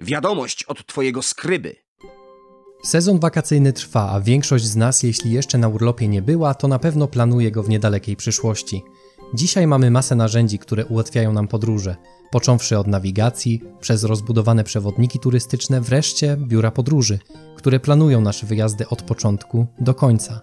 Wiadomość od twojego skryby. Sezon wakacyjny trwa, a większość z nas, jeśli jeszcze na urlopie nie była, to na pewno planuje go w niedalekiej przyszłości. Dzisiaj mamy masę narzędzi, które ułatwiają nam podróże, począwszy od nawigacji, przez rozbudowane przewodniki turystyczne, wreszcie biura podróży, które planują nasze wyjazdy od początku do końca.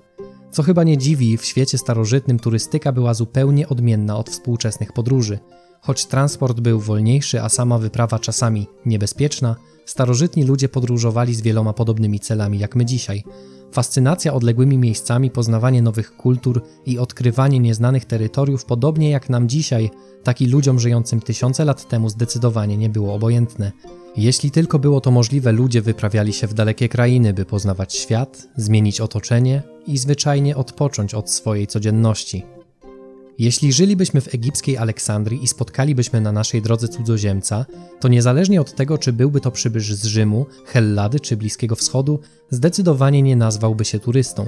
Co chyba nie dziwi, w świecie starożytnym turystyka była zupełnie odmienna od współczesnych podróży. Choć transport był wolniejszy, a sama wyprawa czasami niebezpieczna, starożytni ludzie podróżowali z wieloma podobnymi celami jak my dzisiaj. Fascynacja odległymi miejscami, poznawanie nowych kultur i odkrywanie nieznanych terytoriów, podobnie jak nam dzisiaj, taki ludziom żyjącym tysiące lat temu zdecydowanie nie było obojętne. Jeśli tylko było to możliwe, ludzie wyprawiali się w dalekie krainy, by poznawać świat, zmienić otoczenie i zwyczajnie odpocząć od swojej codzienności. Jeśli żylibyśmy w egipskiej Aleksandrii i spotkalibyśmy na naszej drodze cudzoziemca, to niezależnie od tego, czy byłby to przybysz z Rzymu, Hellady czy Bliskiego Wschodu, zdecydowanie nie nazwałby się turystą.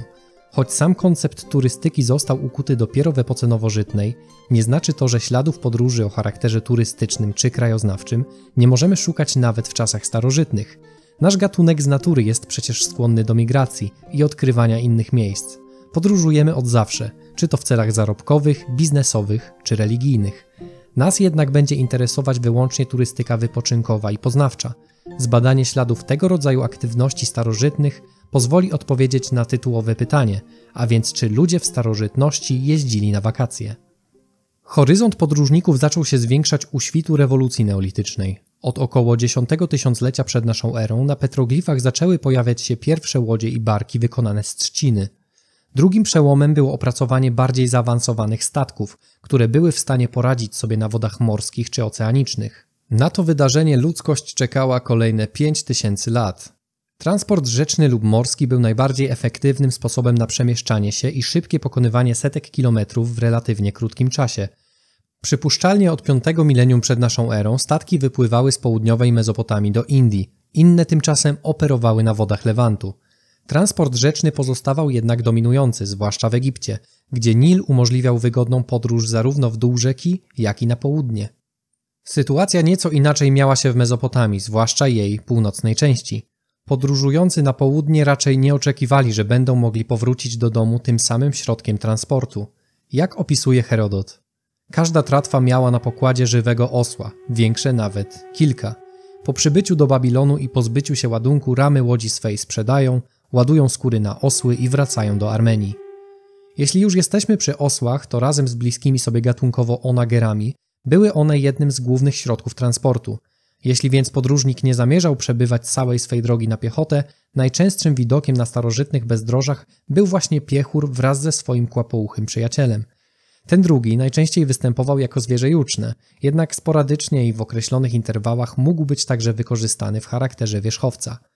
Choć sam koncept turystyki został ukuty dopiero w epoce nowożytnej, nie znaczy to, że śladów podróży o charakterze turystycznym czy krajoznawczym nie możemy szukać nawet w czasach starożytnych. Nasz gatunek z natury jest przecież skłonny do migracji i odkrywania innych miejsc. Podróżujemy od zawsze – czy to w celach zarobkowych, biznesowych czy religijnych. Nas jednak będzie interesować wyłącznie turystyka wypoczynkowa i poznawcza. Zbadanie śladów tego rodzaju aktywności starożytnych pozwoli odpowiedzieć na tytułowe pytanie, a więc czy ludzie w starożytności jeździli na wakacje. Horyzont podróżników zaczął się zwiększać u świtu rewolucji neolitycznej. Od około 10 tysiąclecia przed naszą erą na petroglifach zaczęły pojawiać się pierwsze łodzie i barki wykonane z trzciny – Drugim przełomem było opracowanie bardziej zaawansowanych statków, które były w stanie poradzić sobie na wodach morskich czy oceanicznych. Na to wydarzenie ludzkość czekała kolejne 5000 lat. Transport rzeczny lub morski był najbardziej efektywnym sposobem na przemieszczanie się i szybkie pokonywanie setek kilometrów w relatywnie krótkim czasie. Przypuszczalnie od 5 milenium przed naszą erą statki wypływały z południowej Mezopotamii do Indii, inne tymczasem operowały na wodach Lewantu. Transport rzeczny pozostawał jednak dominujący, zwłaszcza w Egipcie, gdzie Nil umożliwiał wygodną podróż zarówno w dół rzeki, jak i na południe. Sytuacja nieco inaczej miała się w Mezopotamii, zwłaszcza jej północnej części. Podróżujący na południe raczej nie oczekiwali, że będą mogli powrócić do domu tym samym środkiem transportu, jak opisuje Herodot. Każda tratwa miała na pokładzie żywego osła, większe nawet kilka. Po przybyciu do Babilonu i pozbyciu się ładunku ramy łodzi swej sprzedają – ładują skóry na osły i wracają do Armenii. Jeśli już jesteśmy przy osłach, to razem z bliskimi sobie gatunkowo onagerami były one jednym z głównych środków transportu. Jeśli więc podróżnik nie zamierzał przebywać całej swej drogi na piechotę, najczęstszym widokiem na starożytnych bezdrożach był właśnie piechur wraz ze swoim kłapouchym przyjacielem. Ten drugi najczęściej występował jako zwierzę juczne, jednak sporadycznie i w określonych interwałach mógł być także wykorzystany w charakterze wierzchowca –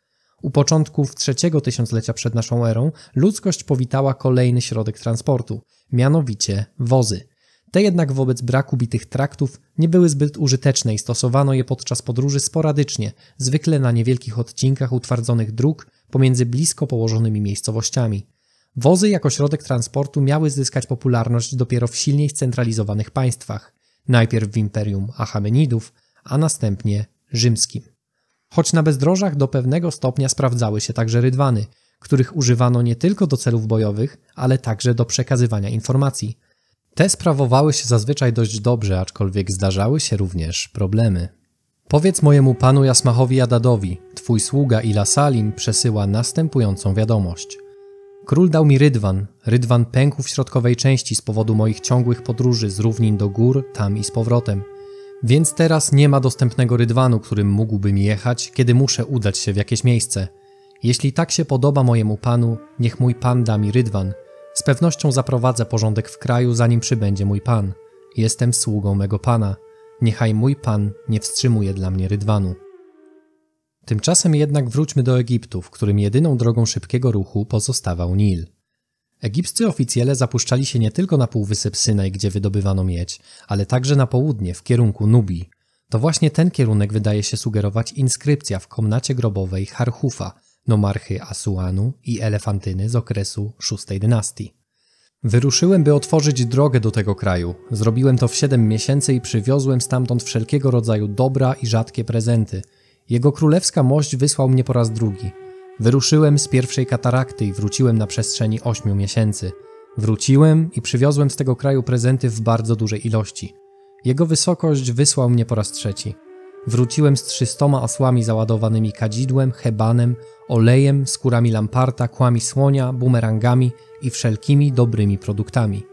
u początków trzeciego tysiąclecia przed naszą erą ludzkość powitała kolejny środek transportu, mianowicie wozy. Te jednak wobec braku bitych traktów nie były zbyt użyteczne i stosowano je podczas podróży sporadycznie, zwykle na niewielkich odcinkach utwardzonych dróg pomiędzy blisko położonymi miejscowościami. Wozy jako środek transportu miały zyskać popularność dopiero w silniej scentralizowanych państwach, najpierw w Imperium Achamenidów, a następnie rzymskim. Choć na bezdrożach do pewnego stopnia sprawdzały się także rydwany, których używano nie tylko do celów bojowych, ale także do przekazywania informacji. Te sprawowały się zazwyczaj dość dobrze, aczkolwiek zdarzały się również problemy. Powiedz mojemu panu Jasmachowi Adadowi, twój sługa Ilasalin przesyła następującą wiadomość. Król dał mi rydwan. Rydwan pękł w środkowej części z powodu moich ciągłych podróży z równin do gór, tam i z powrotem. Więc teraz nie ma dostępnego rydwanu, którym mógłbym jechać, kiedy muszę udać się w jakieś miejsce. Jeśli tak się podoba mojemu panu, niech mój pan da mi rydwan. Z pewnością zaprowadzę porządek w kraju, zanim przybędzie mój pan. Jestem sługą mego pana. Niechaj mój pan nie wstrzymuje dla mnie rydwanu. Tymczasem jednak wróćmy do Egiptu, w którym jedyną drogą szybkiego ruchu pozostawał Nil. Egipscy oficjele zapuszczali się nie tylko na półwysep Synaj, gdzie wydobywano miedź, ale także na południe, w kierunku Nubii. To właśnie ten kierunek wydaje się sugerować inskrypcja w komnacie grobowej Harhufa, nomarchy Asuanu i Elefantyny z okresu VI dynastii. Wyruszyłem, by otworzyć drogę do tego kraju. Zrobiłem to w 7 miesięcy i przywiozłem stamtąd wszelkiego rodzaju dobra i rzadkie prezenty. Jego królewska mość wysłał mnie po raz drugi – Wyruszyłem z pierwszej katarakty i wróciłem na przestrzeni 8 miesięcy. Wróciłem i przywiozłem z tego kraju prezenty w bardzo dużej ilości. Jego wysokość wysłał mnie po raz trzeci. Wróciłem z trzystoma osłami załadowanymi kadzidłem, hebanem, olejem, skórami lamparta, kłami słonia, bumerangami i wszelkimi dobrymi produktami.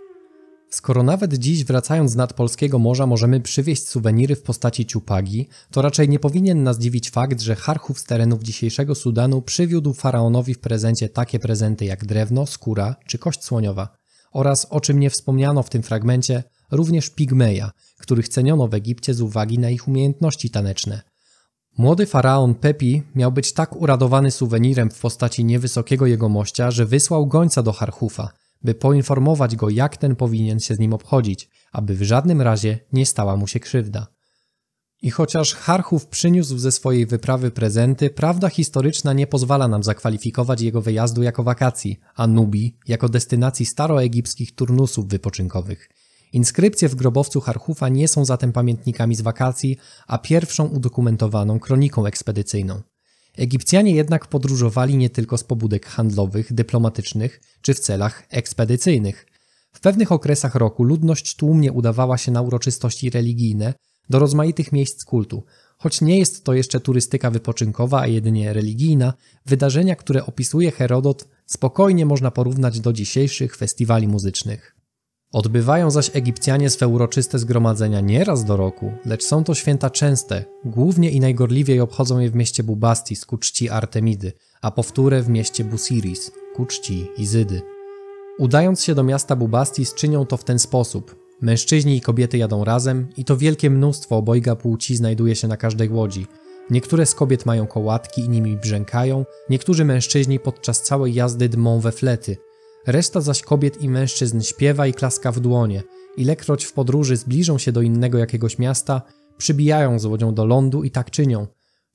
Skoro nawet dziś wracając z nadpolskiego morza możemy przywieźć suweniry w postaci ciupagi, to raczej nie powinien nas dziwić fakt, że Charchów z terenów dzisiejszego Sudanu przywiódł faraonowi w prezencie takie prezenty jak drewno, skóra czy kość słoniowa. Oraz, o czym nie wspomniano w tym fragmencie, również pigmeja, których ceniono w Egipcie z uwagi na ich umiejętności taneczne. Młody faraon Pepi miał być tak uradowany suwenirem w postaci niewysokiego jegomościa, że wysłał gońca do Harchufa – by poinformować go, jak ten powinien się z nim obchodzić, aby w żadnym razie nie stała mu się krzywda. I chociaż Charchów przyniósł ze swojej wyprawy prezenty, prawda historyczna nie pozwala nam zakwalifikować jego wyjazdu jako wakacji, a Nubii jako destynacji staroegipskich turnusów wypoczynkowych. Inskrypcje w grobowcu Harchufa nie są zatem pamiętnikami z wakacji, a pierwszą udokumentowaną kroniką ekspedycyjną. Egipcjanie jednak podróżowali nie tylko z pobudek handlowych, dyplomatycznych czy w celach ekspedycyjnych. W pewnych okresach roku ludność tłumnie udawała się na uroczystości religijne do rozmaitych miejsc kultu. Choć nie jest to jeszcze turystyka wypoczynkowa, a jedynie religijna, wydarzenia, które opisuje Herodot, spokojnie można porównać do dzisiejszych festiwali muzycznych. Odbywają zaś Egipcjanie swe uroczyste zgromadzenia nie raz do roku, lecz są to święta częste, głównie i najgorliwiej obchodzą je w mieście Bubastis ku czci Artemidy, a powtórę w mieście Busiris ku czci Izydy. Udając się do miasta Bubastis czynią to w ten sposób. Mężczyźni i kobiety jadą razem i to wielkie mnóstwo obojga płci znajduje się na każdej łodzi. Niektóre z kobiet mają kołatki i nimi brzękają, niektórzy mężczyźni podczas całej jazdy dmą we flety, Reszta zaś kobiet i mężczyzn śpiewa i klaska w dłonie. Ilekroć w podróży zbliżą się do innego jakiegoś miasta, przybijają łodzią do lądu i tak czynią.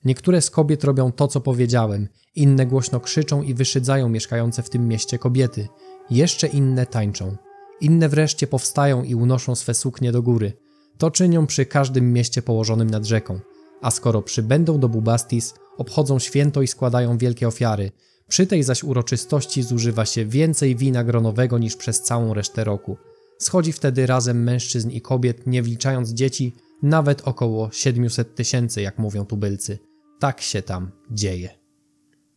Niektóre z kobiet robią to, co powiedziałem, inne głośno krzyczą i wyszydzają mieszkające w tym mieście kobiety, jeszcze inne tańczą. Inne wreszcie powstają i unoszą swe suknie do góry. To czynią przy każdym mieście położonym nad rzeką. A skoro przybędą do Bubastis, obchodzą święto i składają wielkie ofiary – przy tej zaś uroczystości zużywa się więcej wina gronowego niż przez całą resztę roku. Schodzi wtedy razem mężczyzn i kobiet, nie wliczając dzieci, nawet około 700 tysięcy, jak mówią tubylcy. Tak się tam dzieje.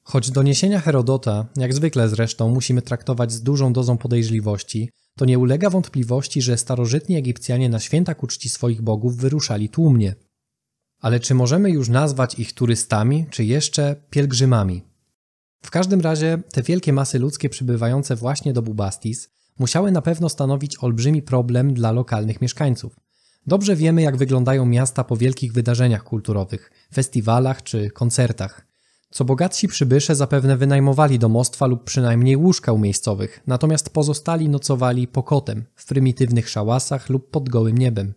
Choć doniesienia Herodota, jak zwykle zresztą, musimy traktować z dużą dozą podejrzliwości, to nie ulega wątpliwości, że starożytni Egipcjanie na święta ku czci swoich bogów wyruszali tłumnie. Ale czy możemy już nazwać ich turystami, czy jeszcze pielgrzymami? W każdym razie te wielkie masy ludzkie przybywające właśnie do Bubastis musiały na pewno stanowić olbrzymi problem dla lokalnych mieszkańców. Dobrze wiemy, jak wyglądają miasta po wielkich wydarzeniach kulturowych, festiwalach czy koncertach. Co bogatsi przybysze zapewne wynajmowali domostwa lub przynajmniej łóżka u miejscowych, natomiast pozostali nocowali pokotem, w prymitywnych szałasach lub pod gołym niebem.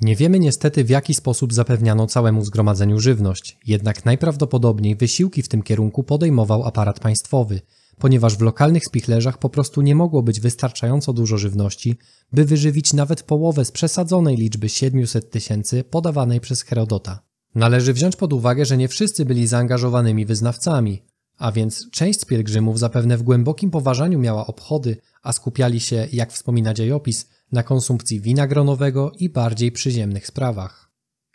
Nie wiemy niestety, w jaki sposób zapewniano całemu zgromadzeniu żywność, jednak najprawdopodobniej wysiłki w tym kierunku podejmował aparat państwowy, ponieważ w lokalnych spichlerzach po prostu nie mogło być wystarczająco dużo żywności, by wyżywić nawet połowę z przesadzonej liczby 700 tysięcy podawanej przez Herodota. Należy wziąć pod uwagę, że nie wszyscy byli zaangażowanymi wyznawcami, a więc część z pielgrzymów zapewne w głębokim poważaniu miała obchody, a skupiali się, jak wspomina dziejopis, na konsumpcji wina gronowego i bardziej przyziemnych sprawach.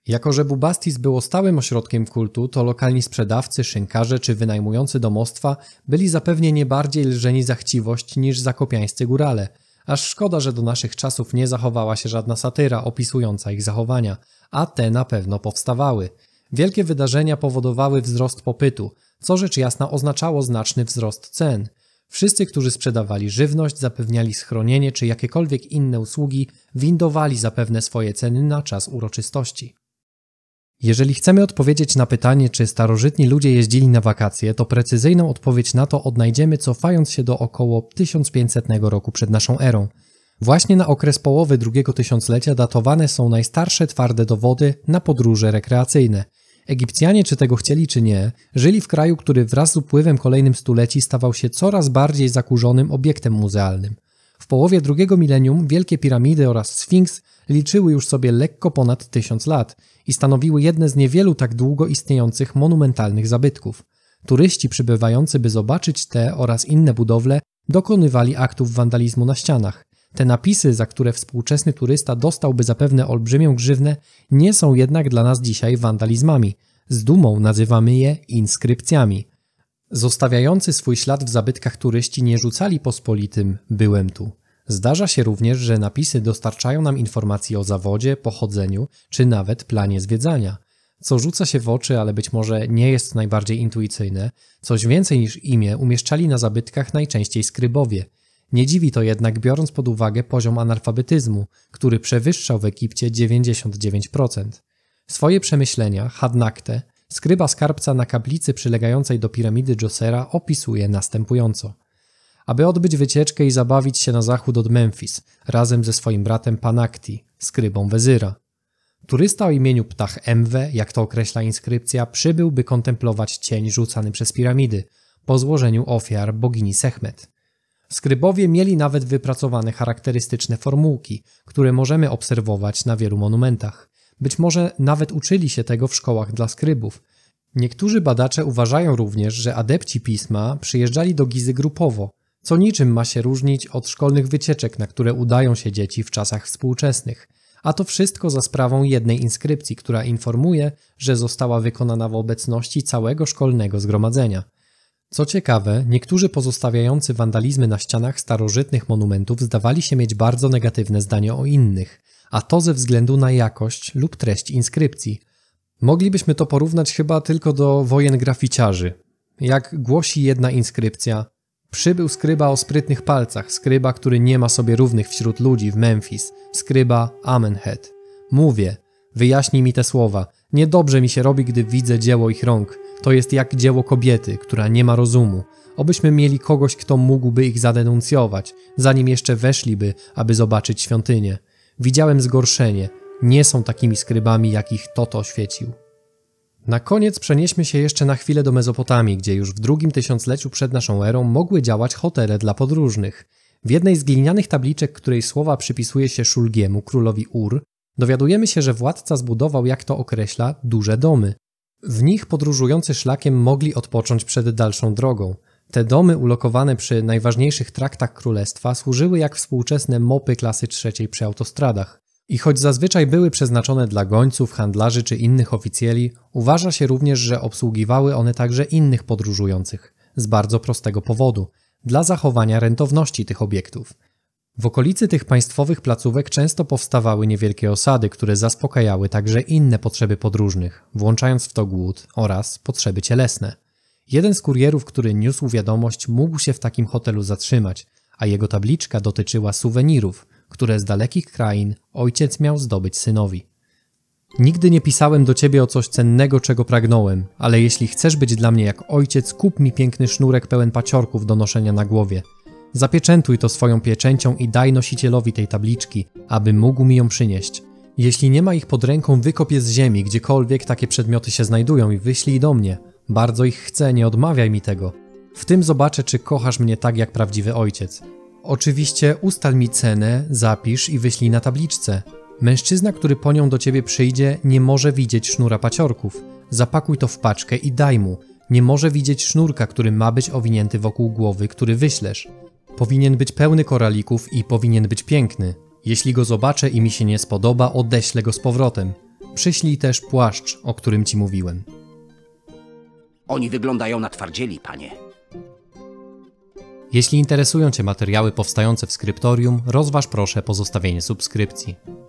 Jako, że Bubastis było stałym ośrodkiem kultu, to lokalni sprzedawcy, szynkarze czy wynajmujący domostwa byli zapewnie nie bardziej lżeni za chciwość niż zakopiańscy górale. Aż szkoda, że do naszych czasów nie zachowała się żadna satyra opisująca ich zachowania, a te na pewno powstawały. Wielkie wydarzenia powodowały wzrost popytu, co rzecz jasna oznaczało znaczny wzrost cen – Wszyscy, którzy sprzedawali żywność, zapewniali schronienie czy jakiekolwiek inne usługi, windowali zapewne swoje ceny na czas uroczystości. Jeżeli chcemy odpowiedzieć na pytanie, czy starożytni ludzie jeździli na wakacje, to precyzyjną odpowiedź na to odnajdziemy cofając się do około 1500 roku przed naszą erą. Właśnie na okres połowy drugiego tysiąclecia datowane są najstarsze twarde dowody na podróże rekreacyjne – Egipcjanie, czy tego chcieli, czy nie, żyli w kraju, który wraz z upływem kolejnym stuleci stawał się coraz bardziej zakurzonym obiektem muzealnym. W połowie drugiego milenium wielkie piramidy oraz Sfinks liczyły już sobie lekko ponad tysiąc lat i stanowiły jedne z niewielu tak długo istniejących monumentalnych zabytków. Turyści przybywający, by zobaczyć te oraz inne budowle, dokonywali aktów wandalizmu na ścianach. Te napisy, za które współczesny turysta dostałby zapewne olbrzymią grzywnę, nie są jednak dla nas dzisiaj wandalizmami. Z dumą nazywamy je inskrypcjami. Zostawiający swój ślad w zabytkach turyści nie rzucali pospolitym byłem tu. Zdarza się również, że napisy dostarczają nam informacji o zawodzie, pochodzeniu czy nawet planie zwiedzania. Co rzuca się w oczy, ale być może nie jest najbardziej intuicyjne, coś więcej niż imię umieszczali na zabytkach najczęściej skrybowie – nie dziwi to jednak, biorąc pod uwagę poziom analfabetyzmu, który przewyższał w Egipcie 99%. Swoje przemyślenia Hadnakte, skryba skarbca na kaplicy przylegającej do piramidy Josera opisuje następująco. Aby odbyć wycieczkę i zabawić się na zachód od Memphis, razem ze swoim bratem Panakti, skrybą wezyra. Turysta o imieniu Ptah Emwe, jak to określa inskrypcja, przybył, by kontemplować cień rzucany przez piramidy po złożeniu ofiar bogini Sechmet. Skrybowie mieli nawet wypracowane charakterystyczne formułki, które możemy obserwować na wielu monumentach. Być może nawet uczyli się tego w szkołach dla skrybów. Niektórzy badacze uważają również, że adepci pisma przyjeżdżali do Gizy grupowo, co niczym ma się różnić od szkolnych wycieczek, na które udają się dzieci w czasach współczesnych. A to wszystko za sprawą jednej inskrypcji, która informuje, że została wykonana w obecności całego szkolnego zgromadzenia. Co ciekawe, niektórzy pozostawiający wandalizmy na ścianach starożytnych monumentów zdawali się mieć bardzo negatywne zdanie o innych, a to ze względu na jakość lub treść inskrypcji. Moglibyśmy to porównać chyba tylko do wojen graficiarzy. Jak głosi jedna inskrypcja, przybył skryba o sprytnych palcach, skryba, który nie ma sobie równych wśród ludzi w Memphis, skryba Amenhet. Mówię, wyjaśnij mi te słowa, Niedobrze mi się robi, gdy widzę dzieło ich rąk. To jest jak dzieło kobiety, która nie ma rozumu. Obyśmy mieli kogoś, kto mógłby ich zadenuncjować, zanim jeszcze weszliby, aby zobaczyć świątynię. Widziałem zgorszenie. Nie są takimi skrybami, jakich Toto oświecił. Na koniec przenieśmy się jeszcze na chwilę do Mezopotamii, gdzie już w drugim tysiącleciu przed naszą erą mogły działać hotele dla podróżnych. W jednej z glinianych tabliczek, której słowa przypisuje się Szulgiemu, królowi Ur, Dowiadujemy się, że władca zbudował, jak to określa, duże domy. W nich podróżujący szlakiem mogli odpocząć przed dalszą drogą. Te domy ulokowane przy najważniejszych traktach królestwa służyły jak współczesne mopy klasy trzeciej przy autostradach. I choć zazwyczaj były przeznaczone dla gońców, handlarzy czy innych oficjeli, uważa się również, że obsługiwały one także innych podróżujących, z bardzo prostego powodu dla zachowania rentowności tych obiektów. W okolicy tych państwowych placówek często powstawały niewielkie osady, które zaspokajały także inne potrzeby podróżnych, włączając w to głód oraz potrzeby cielesne. Jeden z kurierów, który niósł wiadomość, mógł się w takim hotelu zatrzymać, a jego tabliczka dotyczyła suwenirów, które z dalekich krain ojciec miał zdobyć synowi. Nigdy nie pisałem do ciebie o coś cennego, czego pragnąłem, ale jeśli chcesz być dla mnie jak ojciec, kup mi piękny sznurek pełen paciorków do noszenia na głowie – Zapieczętuj to swoją pieczęcią i daj nosicielowi tej tabliczki, aby mógł mi ją przynieść. Jeśli nie ma ich pod ręką, wykop je z ziemi, gdziekolwiek takie przedmioty się znajdują i wyślij do mnie. Bardzo ich chcę, nie odmawiaj mi tego. W tym zobaczę, czy kochasz mnie tak jak prawdziwy ojciec. Oczywiście ustal mi cenę, zapisz i wyślij na tabliczce. Mężczyzna, który po nią do ciebie przyjdzie, nie może widzieć sznura paciorków. Zapakuj to w paczkę i daj mu. Nie może widzieć sznurka, który ma być owinięty wokół głowy, który wyślesz. Powinien być pełny koralików i powinien być piękny. Jeśli go zobaczę i mi się nie spodoba, odeślę go z powrotem. Przyślij też płaszcz, o którym ci mówiłem. Oni wyglądają na twardzieli, panie. Jeśli interesują Cię materiały powstające w skryptorium, rozważ proszę pozostawienie subskrypcji.